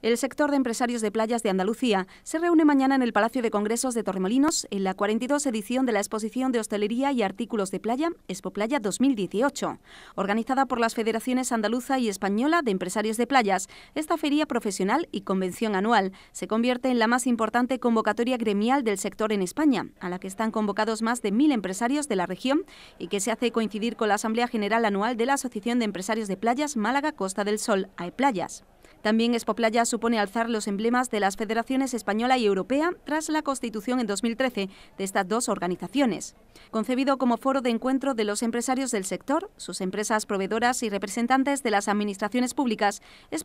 El sector de empresarios de playas de Andalucía se reúne mañana en el Palacio de Congresos de Torremolinos en la 42 edición de la exposición de hostelería y artículos de playa Expo Playa 2018. Organizada por las Federaciones Andaluza y Española de Empresarios de Playas, esta feria profesional y convención anual se convierte en la más importante convocatoria gremial del sector en España, a la que están convocados más de mil empresarios de la región y que se hace coincidir con la Asamblea General Anual de la Asociación de Empresarios de Playas Málaga Costa del Sol, AEPlayas. También Playa supone alzar los emblemas de las federaciones española y europea tras la constitución en 2013 de estas dos organizaciones. Concebido como foro de encuentro de los empresarios del sector, sus empresas proveedoras y representantes de las administraciones públicas,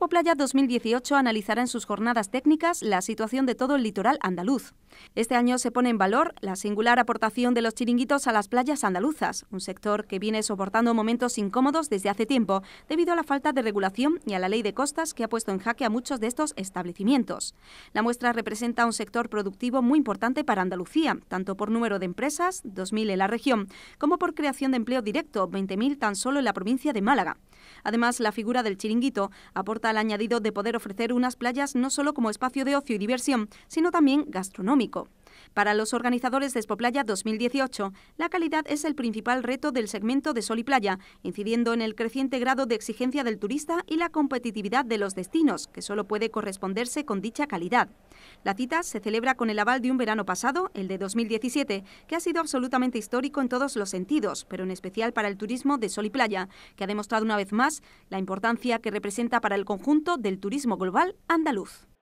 Playa 2018 analizará en sus jornadas técnicas la situación de todo el litoral andaluz. Este año se pone en valor la singular aportación de los chiringuitos a las playas andaluzas, un sector que viene soportando momentos incómodos desde hace tiempo debido a la falta de regulación y a la ley de costas que ha puesto en jaque a muchos de estos establecimientos. La muestra representa un sector productivo muy importante para Andalucía, tanto por número de empresas, 2.000 en la región, como por creación de empleo directo, 20.000 tan solo en la provincia de Málaga. Además, la figura del chiringuito aporta al añadido de poder ofrecer unas playas no solo como espacio de ocio y diversión, sino también gastronómico. Para los organizadores de Playa 2018, la calidad es el principal reto del segmento de sol y playa, incidiendo en el creciente grado de exigencia del turista y la competitividad de los destinos, que solo puede corresponderse con dicha calidad. La cita se celebra con el aval de un verano pasado, el de 2017, que ha sido absolutamente histórico en todos los sentidos, pero en especial para el turismo de sol y playa, que ha demostrado una vez más la importancia que representa para el conjunto del turismo global andaluz.